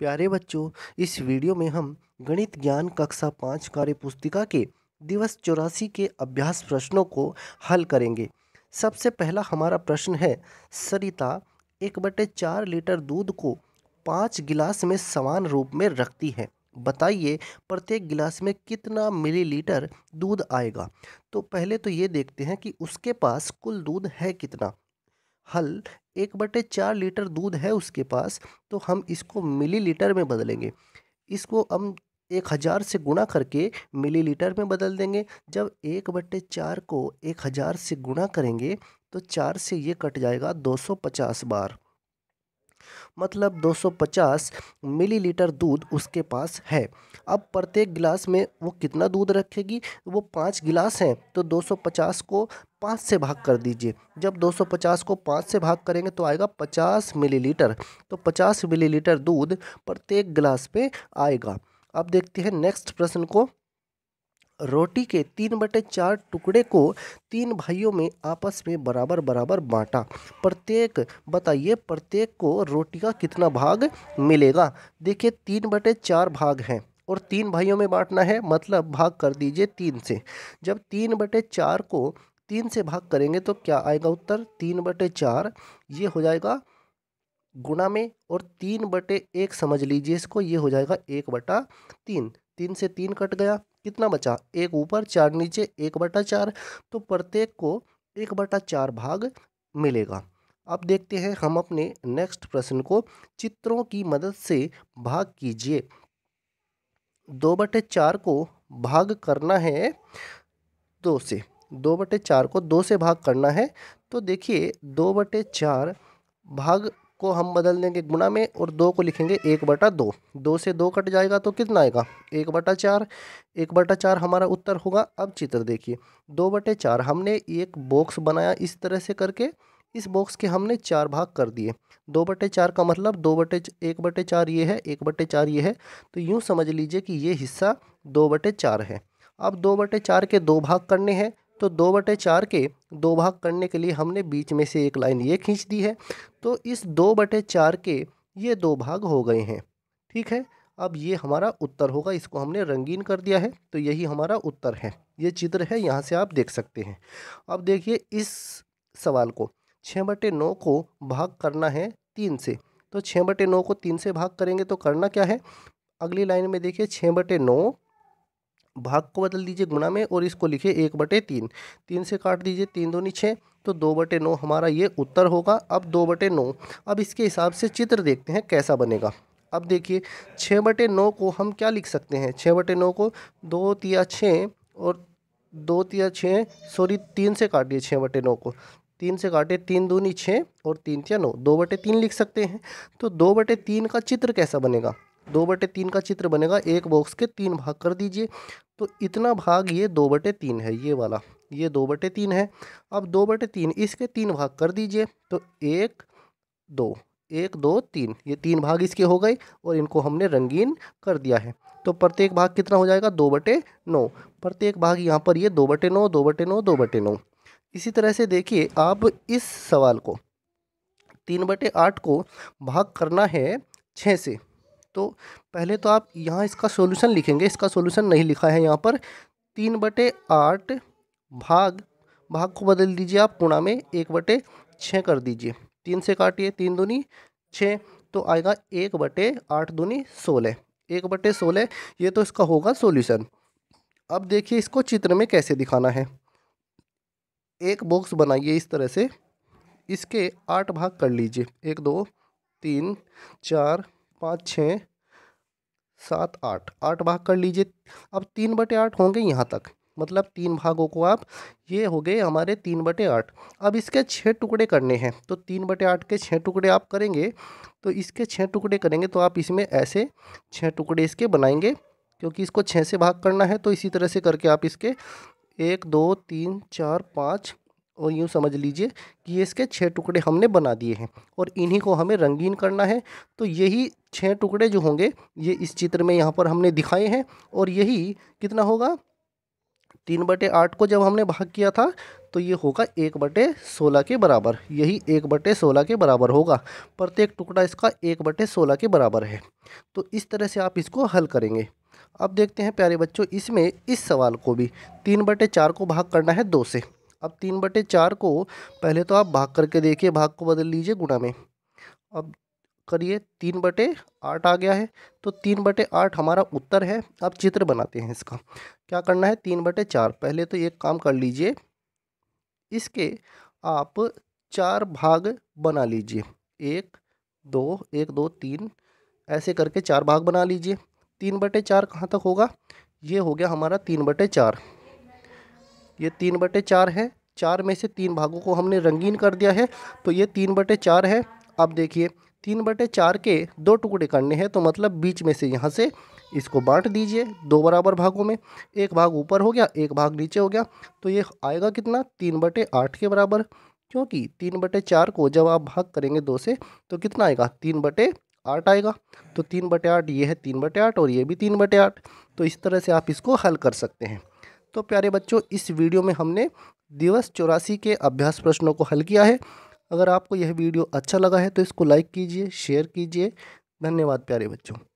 प्यारे बच्चों इस वीडियो में हम गणित ज्ञान कक्षा पाँच कार्य पुस्तिका के दिवस चौरासी के अभ्यास प्रश्नों को हल करेंगे सबसे पहला हमारा प्रश्न है सरिता एक बटे चार लीटर दूध को पाँच गिलास में समान रूप में रखती है बताइए प्रत्येक गिलास में कितना मिलीलीटर दूध आएगा तो पहले तो ये देखते हैं कि उसके पास कुल दूध है कितना हल एक बटे चार लीटर दूध है उसके पास तो हम इसको मिलीलीटर में बदलेंगे इसको हम एक हज़ार से गुणा करके मिलीलीटर में बदल देंगे जब एक बटे चार को एक हज़ार से गुणा करेंगे तो चार से ये कट जाएगा दो सौ पचास बार मतलब 250 मिलीलीटर दूध उसके पास है अब प्रत्येक गिलास में वो कितना दूध रखेगी वो पाँच गिलास हैं तो 250 को पाँच से भाग कर दीजिए जब 250 को पाँच से भाग करेंगे तो आएगा 50 मिलीलीटर तो 50 मिलीलीटर दूध प्रत्येक गिलास पे आएगा अब देखते हैं नेक्स्ट प्रश्न को रोटी के तीन बटे चार टुकड़े को तीन भाइयों में आपस में बराबर बराबर बांटा प्रत्येक बताइए प्रत्येक को रोटी का कितना भाग मिलेगा देखिए तीन बटे चार भाग हैं और तीन भाइयों में बांटना है मतलब भाग कर दीजिए तीन से जब तीन बटे चार को तीन से भाग करेंगे तो क्या आएगा उत्तर तीन बटे चार ये हो जाएगा गुणा में और तीन बटे एक समझ लीजिए इसको ये हो जाएगा एक बटा तीन तीन से तीन कट गया कितना बचा एक ऊपर चार नीचे एक बटा चार तो प्रत्येक को एक बटा चार भाग मिलेगा अब देखते हैं हम अपने नेक्स्ट प्रश्न को चित्रों की मदद से भाग कीजिए दो बटे चार को भाग करना है दो से दो बटे चार को दो से भाग करना है तो देखिए दो बटे चार भाग को हम बदल देंगे गुणा में और दो को लिखेंगे एक बटा दो दो से दो कट जाएगा तो कितना आएगा एक बटा चार एक बटा चार हमारा उत्तर होगा अब चित्र देखिए दो बटे चार हमने एक बॉक्स बनाया इस तरह से करके इस बॉक्स के हमने चार भाग कर दिए दो बटे चार का मतलब दो बटे एक बटे चार ये है एक बटे चार ये है तो यूँ समझ लीजिए कि ये हिस्सा दो बटे चार है अब दो बटे चार के दो भाग करने हैं तो दो बटे चार के दो भाग करने के लिए हमने बीच में से एक लाइन ये खींच दी है तो इस दो बटे चार के ये दो भाग हो गए हैं ठीक है अब ये हमारा उत्तर होगा इसको हमने रंगीन कर दिया है तो यही हमारा उत्तर है ये चित्र है यहाँ से आप देख सकते हैं अब देखिए इस सवाल को छः बटे नौ को भाग करना है तीन से तो छः बटे नौ को तीन से भाग करेंगे तो करना क्या है अगली लाइन में देखिए छः बटे नौ भाग को बदल दीजिए गुणा में और इसको लिखिए एक बटे तीन तीन से काट दीजिए तीन दो नीचे तो दो बटे नौ हमारा ये उत्तर होगा अब दो बटे नौ अब इसके हिसाब से चित्र देखते हैं कैसा बनेगा अब देखिए छः बटे नौ को हम क्या लिख सकते हैं छः बटे नौ को दो तिया छः और दो तिया छः सॉरी तीन से काटिए छः बटे नौ को तीन से काटे तीन दूनी छः और तीन तिया नौ दो बटे तीन लिख सकते हैं तो दो बटे तीन का चित्र कैसा बनेगा दो बटे तीन का चित्र बनेगा एक बॉक्स के तीन भाग कर दीजिए तो इतना भाग ये दो बटे तीन है ये वाला ये दो बटे तीन है अब दो बटे तीन इसके तीन भाग कर दीजिए तो एक दो एक दो तीन ये तीन भाग इसके हो गए और इनको हमने रंगीन कर दिया है तो प्रत्येक भाग कितना हो जाएगा दो बटे नौ प्रत्येक भाग यहाँ पर ये दो बटे नौ दो बटे नौ दो बटे नौ इसी तरह से देखिए आप इस सवाल को तीन बटे आठ को भाग करना है छः से तो पहले तो आप यहाँ इसका सोल्यूशन लिखेंगे इसका सोल्यूशन नहीं लिखा है यहाँ पर तीन बटे आठ भाग भाग को बदल दीजिए आप पुणा में एक बटे छः कर दीजिए तीन से काटिए तीन दूनी छः तो आएगा एक बटे आठ दूनी सोलह एक बटे सोलह ये तो इसका होगा सोल्यूशन अब देखिए इसको चित्र में कैसे दिखाना है एक बॉक्स बनाइए इस तरह से इसके आठ भाग कर लीजिए एक दो तीन चार पाँच छः सात आठ आठ भाग कर लीजिए अब तीन बटे आठ होंगे यहाँ तक मतलब तीन भागों को आप ये हो गए हमारे तीन बटे आठ अब इसके छः टुकड़े करने हैं तो तीन बटे आठ के छः टुकड़े आप करेंगे तो इसके छः टुकड़े करेंगे तो आप इसमें ऐसे छः टुकड़े इसके बनाएंगे क्योंकि इसको छः से भाग करना है तो इसी तरह से करके आप इसके एक दो तीन चार पाँच और यूँ समझ लीजिए कि ये इसके छः टुकड़े हमने बना दिए हैं और इन्हीं को हमें रंगीन करना है तो यही छः टुकड़े जो होंगे ये इस चित्र में यहाँ पर हमने दिखाए हैं और यही कितना होगा तीन बटे आठ को जब हमने भाग किया था तो ये होगा एक बटे सोलह के बराबर यही एक बटे सोलह के बराबर होगा प्रत्येक टुकड़ा इसका एक बटे सोलह के बराबर है तो इस तरह से आप इसको हल करेंगे अब देखते हैं प्यारे बच्चों इसमें इस सवाल को भी तीन बटे चार को भाग करना है दो से अब तीन बटे चार को पहले तो आप भाग करके देखिए भाग को बदल लीजिए गुणा में अब करिए तीन बटे आठ आ गया है तो तीन बटे आठ हमारा उत्तर है अब चित्र बनाते हैं इसका क्या करना है तीन बटे चार पहले तो एक काम कर लीजिए इसके आप चार भाग बना लीजिए एक दो एक दो तीन ऐसे करके चार भाग बना लीजिए तीन बटे चार कहाँ तक होगा ये हो गया हमारा तीन बटे चार ये तीन बटे चार है चार में से तीन भागों को हमने रंगीन कर दिया है तो ये तीन बटे चार है अब देखिए तीन बटे चार के दो टुकड़े करने हैं तो मतलब बीच में से यहाँ से इसको बांट दीजिए दो बराबर भागों में एक भाग ऊपर हो गया एक भाग नीचे हो गया तो ये आएगा कितना तीन बटे आठ के बराबर क्योंकि तीन बटे चार को जब आप भाग करेंगे दो से तो कितना आएगा तीन बटे आठ आएगा तो तीन बटे आठ ये है तीन बटे आठ और ये भी तीन बटे आठ तो इस तरह से आप इसको हल कर सकते हैं तो प्यारे बच्चों इस वीडियो में हमने दिवस चौरासी के अभ्यास प्रश्नों को हल किया है अगर आपको यह वीडियो अच्छा लगा है तो इसको लाइक कीजिए शेयर कीजिए धन्यवाद प्यारे बच्चों